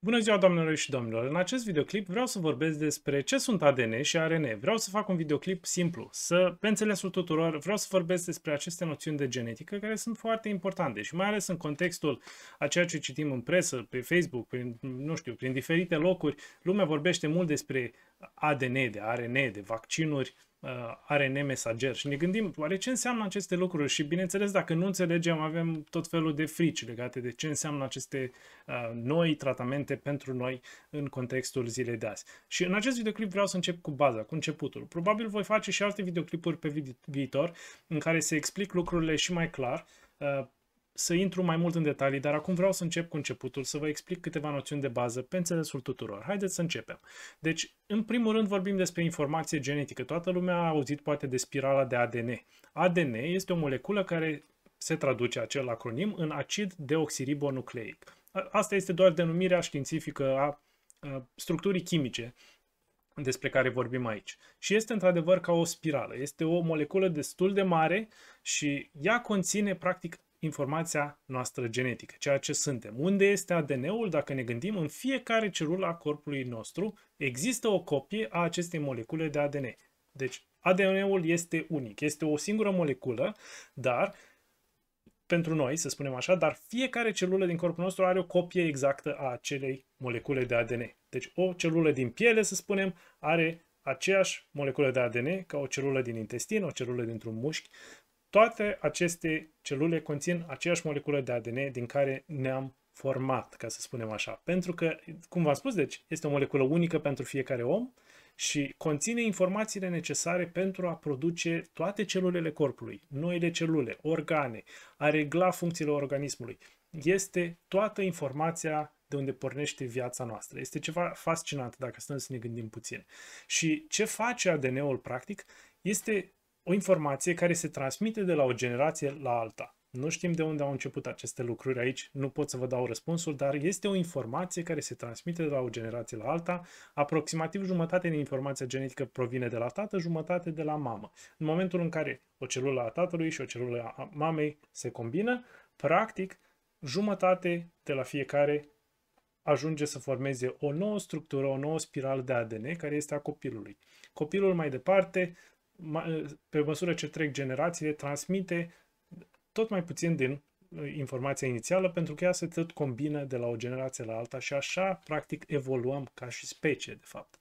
Bună ziua doamnelor și domnilor! În acest videoclip vreau să vorbesc despre ce sunt ADN și ARN. Vreau să fac un videoclip simplu, să, pe înțelesul tuturor, vreau să vorbesc despre aceste noțiuni de genetică care sunt foarte importante și mai ales în contextul a ceea ce citim în presă, pe Facebook, prin, nu știu, prin diferite locuri, lumea vorbește mult despre ADN, de ARN, de vaccinuri, Uh, ARN mesager și ne gândim oare ce înseamnă aceste lucruri și bineînțeles dacă nu înțelegem avem tot felul de frici legate de ce înseamnă aceste uh, noi tratamente pentru noi în contextul zilei de azi. Și în acest videoclip vreau să încep cu baza, cu începutul. Probabil voi face și alte videoclipuri pe viitor în care se explic lucrurile și mai clar uh, să intru mai mult în detalii, dar acum vreau să încep cu începutul, să vă explic câteva noțiuni de bază pe înțelesul tuturor. Haideți să începem. Deci, în primul rând vorbim despre informație genetică. Toată lumea a auzit poate de spirala de ADN. ADN este o moleculă care se traduce acel acronim în acid deoxiribonucleic. Asta este doar denumirea științifică a, structurii chimice despre care vorbim aici. Și este într-adevăr ca o spirală. Este o moleculă destul de mare și ea conține practic informația noastră genetică, ceea ce suntem. Unde este ADN-ul? Dacă ne gândim, în fiecare celulă a corpului nostru există o copie a acestei molecule de ADN. Deci ADN-ul este unic, este o singură moleculă, dar pentru noi, să spunem așa, dar fiecare celulă din corpul nostru are o copie exactă a acelei molecule de ADN. Deci o celulă din piele, să spunem, are aceeași moleculă de ADN ca o celulă din intestin, o celulă dintr-un mușchi toate aceste celule conțin aceeași moleculă de ADN din care ne-am format, ca să spunem așa. Pentru că, cum v-am spus, deci, este o moleculă unică pentru fiecare om și conține informațiile necesare pentru a produce toate celulele corpului, noile celule, organe, a regla funcțiile organismului. Este toată informația de unde pornește viața noastră. Este ceva fascinant dacă stăm să ne gândim puțin. Și ce face ADN-ul practic este o informație care se transmite de la o generație la alta. Nu știm de unde au început aceste lucruri aici, nu pot să vă dau răspunsul, dar este o informație care se transmite de la o generație la alta. Aproximativ jumătate din informația genetică provine de la tată, jumătate de la mamă. În momentul în care o celulă a tatălui și o celulă a mamei se combină, practic jumătate de la fiecare ajunge să formeze o nouă structură, o nouă spirală de ADN care este a copilului. Copilul mai departe pe măsură ce trec generațiile, transmite tot mai puțin din uh, informația inițială, pentru că ea se tot combină de la o generație la alta și așa, practic, evoluăm ca și specie, de fapt.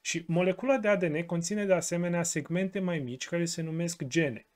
Și molecula de ADN conține de asemenea segmente mai mici care se numesc gene.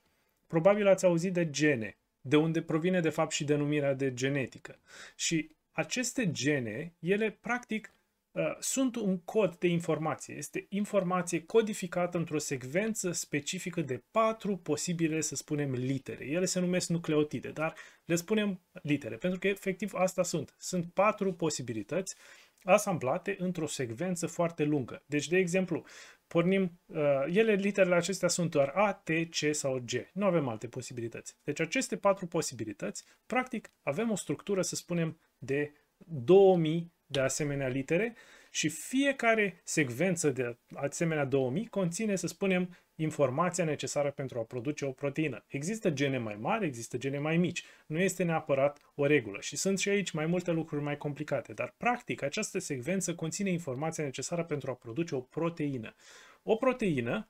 Probabil ați auzit de gene, de unde provine de fapt și denumirea de genetică. Și aceste gene, ele practic Uh, sunt un cod de informație. Este informație codificată într-o secvență specifică de patru posibile, să spunem, litere. Ele se numesc nucleotide, dar le spunem litere, pentru că efectiv asta sunt. Sunt patru posibilități asamblate într-o secvență foarte lungă. Deci, de exemplu, pornim, uh, ele, literele acestea sunt doar A, T, C sau G. Nu avem alte posibilități. Deci aceste patru posibilități, practic, avem o structură, să spunem, de 2000 de asemenea litere și fiecare secvență de asemenea 2000 conține, să spunem, informația necesară pentru a produce o proteină. Există gene mai mari, există gene mai mici. Nu este neapărat o regulă și sunt și aici mai multe lucruri mai complicate, dar practic această secvență conține informația necesară pentru a produce o proteină. O proteină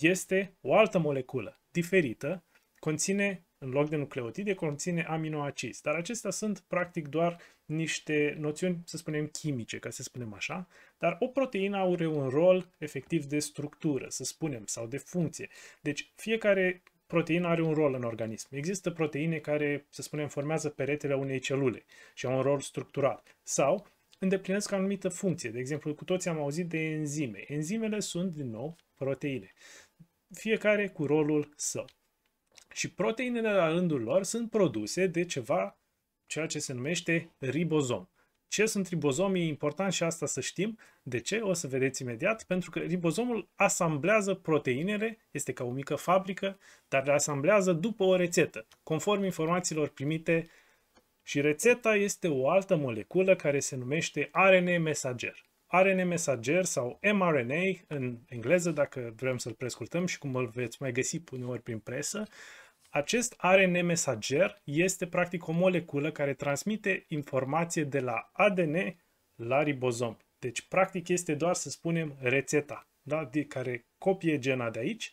este o altă moleculă diferită, conține în loc de nucleotide, conține aminoacizi. Dar acestea sunt practic doar niște noțiuni, să spunem, chimice, ca să spunem așa, dar o proteină are un rol efectiv de structură, să spunem, sau de funcție. Deci fiecare proteină are un rol în organism. Există proteine care, să spunem, formează peretele unei celule și au un rol structural. Sau îndeplinesc anumită funcție. De exemplu, cu toții am auzit de enzime. Enzimele sunt, din nou, proteine. Fiecare cu rolul său. Și proteinele la rândul lor sunt produse de ceva, ceea ce se numește ribozom. Ce sunt ribozomii? E important și asta să știm. De ce? O să vedeți imediat. Pentru că ribozomul asamblează proteinele, este ca o mică fabrică, dar le asamblează după o rețetă, conform informațiilor primite și rețeta este o altă moleculă care se numește RNA mesager. RNA mesager sau mRNA în engleză, dacă vrem să-l prescurtăm și cum îl veți mai găsi uneori prin presă, acest ARN mesager este practic o moleculă care transmite informație de la ADN la ribozom. Deci, practic, este doar, să spunem, rețeta, da? de care copie gena de aici,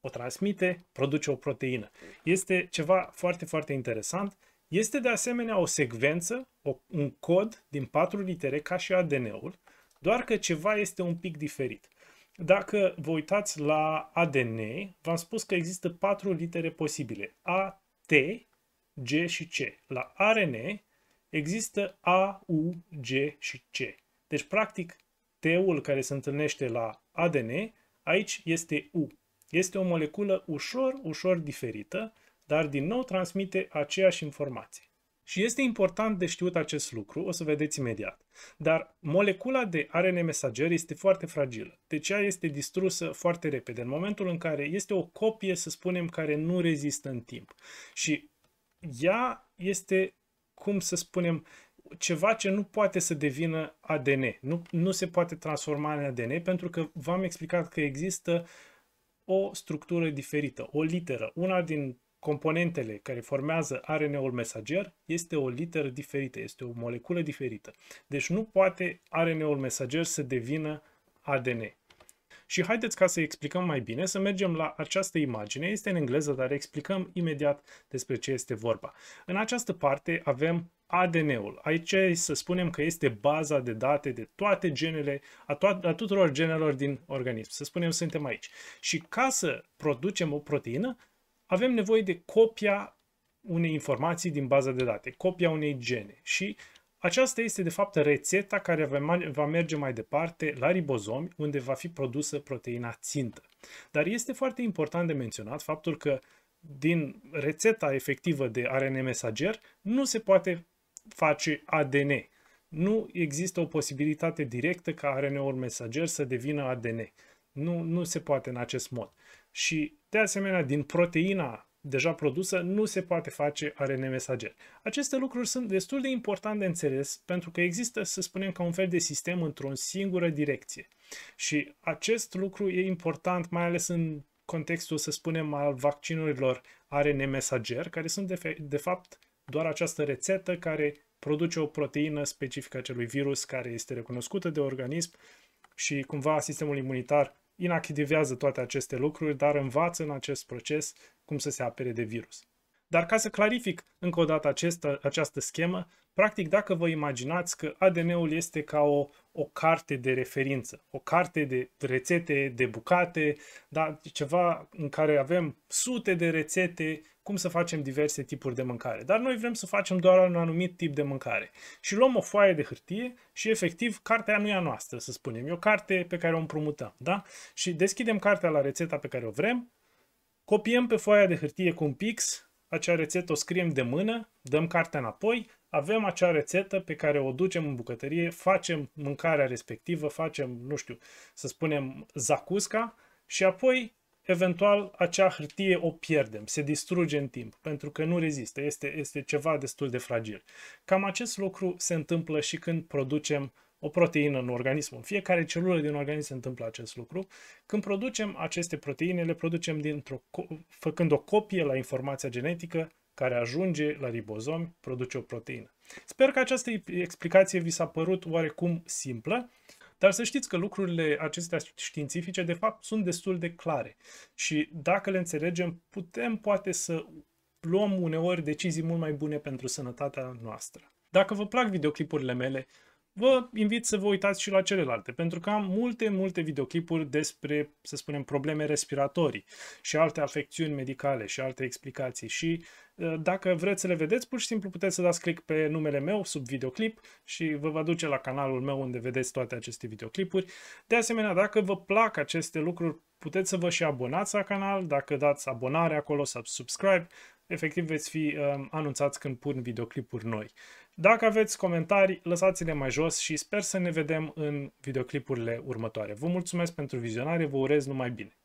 o transmite, produce o proteină. Este ceva foarte, foarte interesant. Este, de asemenea, o secvență, o, un cod din patru litere, ca și ADN-ul, doar că ceva este un pic diferit. Dacă vă uitați la ADN, v-am spus că există patru litere posibile. A, T, G și C. La ARN există A, U, G și C. Deci, practic, T-ul care se întâlnește la ADN, aici este U. Este o moleculă ușor, ușor diferită, dar din nou transmite aceeași informație. Și este important de știut acest lucru, o să vedeți imediat. Dar molecula de ARN mesager este foarte fragilă, deci ea este distrusă foarte repede, în momentul în care este o copie, să spunem, care nu rezistă în timp. Și ea este, cum să spunem, ceva ce nu poate să devină ADN, nu, nu se poate transforma în ADN, pentru că v-am explicat că există o structură diferită, o literă, una din componentele care formează ARN-ul mesager este o literă diferită, este o moleculă diferită. Deci nu poate ARN-ul mesager să devină ADN. Și haideți ca să explicăm mai bine, să mergem la această imagine. Este în engleză, dar explicăm imediat despre ce este vorba. În această parte avem ADN-ul. Aici să spunem că este baza de date de toate genele, a, to- a tuturor genelor din organism. Să spunem, suntem aici. Și ca să producem o proteină, avem nevoie de copia unei informații din baza de date, copia unei gene. Și aceasta este, de fapt, rețeta care va merge mai departe la ribozomi, unde va fi produsă proteina țintă. Dar este foarte important de menționat faptul că din rețeta efectivă de ARN mesager nu se poate face ADN. Nu există o posibilitate directă ca ARN-ul mesager să devină ADN. Nu, nu se poate în acest mod și, de asemenea, din proteina deja produsă, nu se poate face ARN mesager. Aceste lucruri sunt destul de important de înțeles pentru că există, să spunem, ca un fel de sistem într-o singură direcție. Și acest lucru e important, mai ales în contextul, să spunem, al vaccinurilor ARN mesager, care sunt, de, de fapt, doar această rețetă care produce o proteină specifică acelui virus care este recunoscută de organism și cumva sistemul imunitar inactivează toate aceste lucruri, dar învață în acest proces cum să se apere de virus. Dar ca să clarific încă o dată această, această schemă, practic dacă vă imaginați că ADN-ul este ca o, o carte de referință, o carte de rețete, de bucate, da, ceva în care avem sute de rețete cum să facem diverse tipuri de mâncare. Dar noi vrem să facem doar un anumit tip de mâncare. Și luăm o foaie de hârtie și efectiv cartea nu e a noastră, să spunem. E o carte pe care o împrumutăm, da? Și deschidem cartea la rețeta pe care o vrem, copiem pe foaia de hârtie cu un pix, acea rețetă o scriem de mână, dăm cartea înapoi, avem acea rețetă pe care o ducem în bucătărie, facem mâncarea respectivă, facem, nu știu, să spunem, zacusca și apoi, eventual, acea hârtie o pierdem, se distruge în timp, pentru că nu rezistă, este, este ceva destul de fragil. Cam acest lucru se întâmplă și când producem o proteină în organism. În fiecare celulă din organism se întâmplă acest lucru. Când producem aceste proteine, le producem dintr-o, făcând o copie la informația genetică care ajunge la ribozomi, produce o proteină. Sper că această explicație vi s-a părut oarecum simplă, dar să știți că lucrurile acestea științifice, de fapt, sunt destul de clare. Și dacă le înțelegem, putem poate să luăm uneori decizii mult mai bune pentru sănătatea noastră. Dacă vă plac videoclipurile mele, vă invit să vă uitați și la celelalte, pentru că am multe, multe videoclipuri despre, să spunem, probleme respiratorii și alte afecțiuni medicale și alte explicații și ă, dacă vreți să le vedeți, pur și simplu puteți să dați click pe numele meu sub videoclip și vă va duce la canalul meu unde vedeți toate aceste videoclipuri. De asemenea, dacă vă plac aceste lucruri, puteți să vă și abonați la canal, dacă dați abonare acolo, subscribe, efectiv veți fi um, anunțați când pun videoclipuri noi. Dacă aveți comentarii, lăsați-le mai jos și sper să ne vedem în videoclipurile următoare. Vă mulțumesc pentru vizionare, vă urez numai bine!